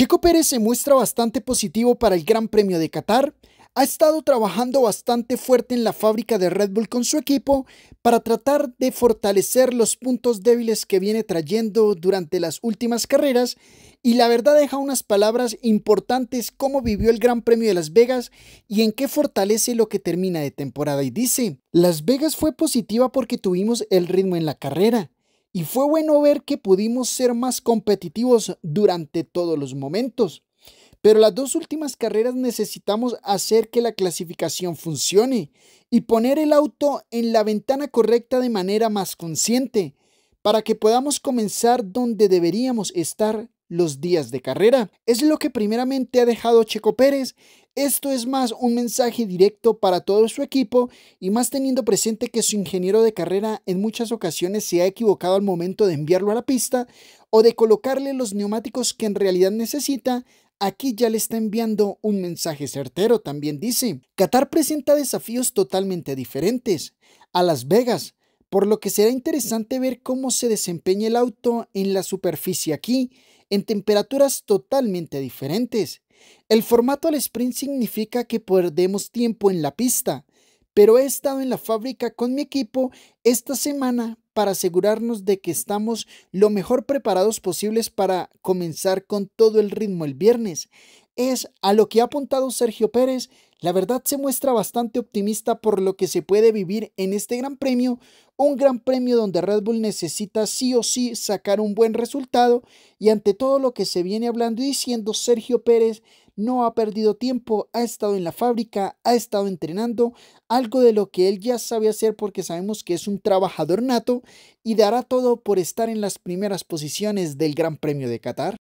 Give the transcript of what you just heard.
Checo Pérez se muestra bastante positivo para el Gran Premio de Qatar. Ha estado trabajando bastante fuerte en la fábrica de Red Bull con su equipo para tratar de fortalecer los puntos débiles que viene trayendo durante las últimas carreras y la verdad deja unas palabras importantes cómo vivió el Gran Premio de Las Vegas y en qué fortalece lo que termina de temporada y dice, Las Vegas fue positiva porque tuvimos el ritmo en la carrera y fue bueno ver que pudimos ser más competitivos durante todos los momentos. Pero las dos últimas carreras necesitamos hacer que la clasificación funcione y poner el auto en la ventana correcta de manera más consciente para que podamos comenzar donde deberíamos estar los días de carrera. Es lo que primeramente ha dejado Checo Pérez. Esto es más un mensaje directo para todo su equipo y más teniendo presente que su ingeniero de carrera en muchas ocasiones se ha equivocado al momento de enviarlo a la pista o de colocarle los neumáticos que en realidad necesita, aquí ya le está enviando un mensaje certero, también dice. Qatar presenta desafíos totalmente diferentes. A Las Vegas, por lo que será interesante ver cómo se desempeña el auto en la superficie aquí, en temperaturas totalmente diferentes. El formato al sprint significa que perdemos tiempo en la pista, pero he estado en la fábrica con mi equipo esta semana para asegurarnos de que estamos lo mejor preparados posibles para comenzar con todo el ritmo el viernes es a lo que ha apuntado Sergio Pérez, la verdad se muestra bastante optimista por lo que se puede vivir en este gran premio, un gran premio donde Red Bull necesita sí o sí sacar un buen resultado y ante todo lo que se viene hablando y diciendo Sergio Pérez no ha perdido tiempo, ha estado en la fábrica, ha estado entrenando, algo de lo que él ya sabe hacer porque sabemos que es un trabajador nato y dará todo por estar en las primeras posiciones del Gran Premio de Qatar.